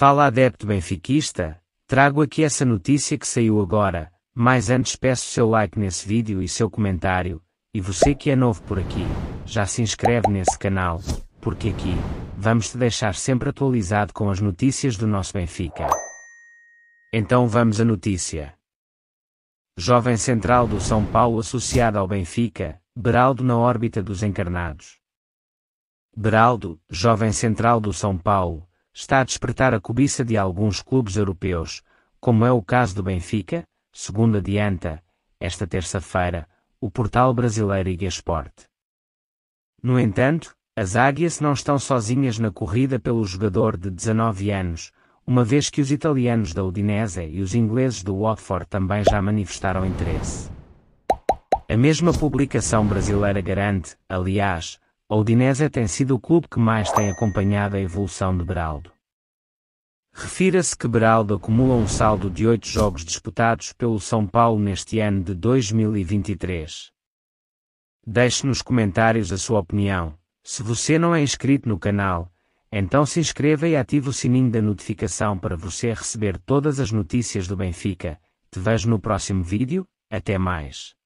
Fala adepto benfiquista, trago aqui essa notícia que saiu agora, mas antes peço seu like nesse vídeo e seu comentário, e você que é novo por aqui, já se inscreve nesse canal, porque aqui, vamos te deixar sempre atualizado com as notícias do nosso Benfica. Então vamos à notícia. Jovem central do São Paulo associado ao Benfica, Beraldo na órbita dos encarnados. Beraldo, jovem central do São Paulo, está a despertar a cobiça de alguns clubes europeus, como é o caso do Benfica, segundo adianta, esta terça-feira, o portal brasileiro Iguesport. No entanto, as águias não estão sozinhas na corrida pelo jogador de 19 anos, uma vez que os italianos da Udinese e os ingleses do Watford também já manifestaram interesse. A mesma publicação brasileira garante, aliás, a Udinese tem sido o clube que mais tem acompanhado a evolução de Beraldo. Refira-se que Beraldo acumula um saldo de oito jogos disputados pelo São Paulo neste ano de 2023. Deixe nos comentários a sua opinião. Se você não é inscrito no canal, então se inscreva e ative o sininho da notificação para você receber todas as notícias do Benfica. Te vejo no próximo vídeo, até mais.